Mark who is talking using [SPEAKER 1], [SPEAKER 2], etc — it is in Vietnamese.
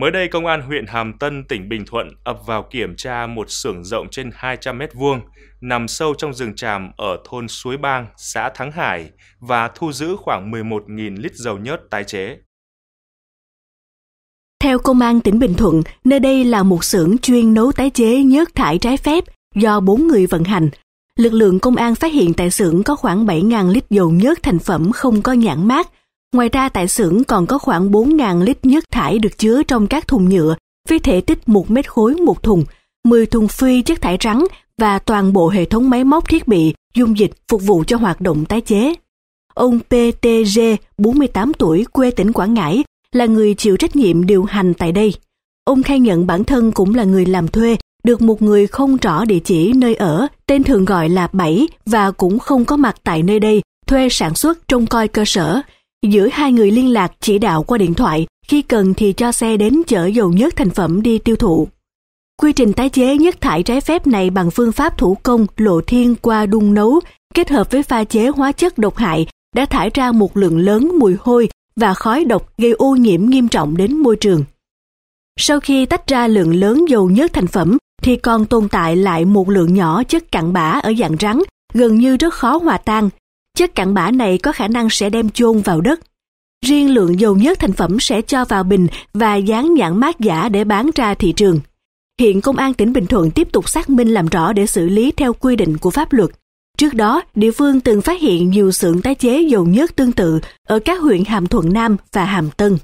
[SPEAKER 1] Mới đây, Công an huyện Hàm Tân, tỉnh Bình Thuận ập vào kiểm tra một xưởng rộng trên 200 mét vuông nằm sâu trong rừng tràm ở thôn Suối Bang, xã Thắng Hải và thu giữ khoảng 11.000 lít dầu nhớt tái chế.
[SPEAKER 2] Theo Công an tỉnh Bình Thuận, nơi đây là một xưởng chuyên nấu tái chế nhớt thải trái phép do 4 người vận hành. Lực lượng công an phát hiện tại xưởng có khoảng 7.000 lít dầu nhớt thành phẩm không có nhãn mát, Ngoài ra tại xưởng còn có khoảng 4.000 lít nhất thải được chứa trong các thùng nhựa với thể tích 1 mét khối một thùng, 10 thùng phi chất thải rắn và toàn bộ hệ thống máy móc thiết bị, dung dịch phục vụ cho hoạt động tái chế. Ông PTG, 48 tuổi, quê tỉnh Quảng Ngãi, là người chịu trách nhiệm điều hành tại đây. Ông khai nhận bản thân cũng là người làm thuê, được một người không rõ địa chỉ nơi ở, tên thường gọi là Bảy và cũng không có mặt tại nơi đây, thuê sản xuất trông coi cơ sở, Giữa hai người liên lạc chỉ đạo qua điện thoại, khi cần thì cho xe đến chở dầu nhớt thành phẩm đi tiêu thụ. Quy trình tái chế nhất thải trái phép này bằng phương pháp thủ công lộ thiên qua đun nấu, kết hợp với pha chế hóa chất độc hại đã thải ra một lượng lớn mùi hôi và khói độc gây ô nhiễm nghiêm trọng đến môi trường. Sau khi tách ra lượng lớn dầu nhớt thành phẩm thì còn tồn tại lại một lượng nhỏ chất cặn bã ở dạng rắn, gần như rất khó hòa tan, chất cặn bã này có khả năng sẽ đem chôn vào đất. Riêng lượng dầu nhất thành phẩm sẽ cho vào bình và dán nhãn mát giả để bán ra thị trường. Hiện Công an tỉnh Bình Thuận tiếp tục xác minh làm rõ để xử lý theo quy định của pháp luật. Trước đó, địa phương từng phát hiện nhiều xưởng tái chế dầu nhất tương tự ở các huyện Hàm Thuận Nam và Hàm Tân.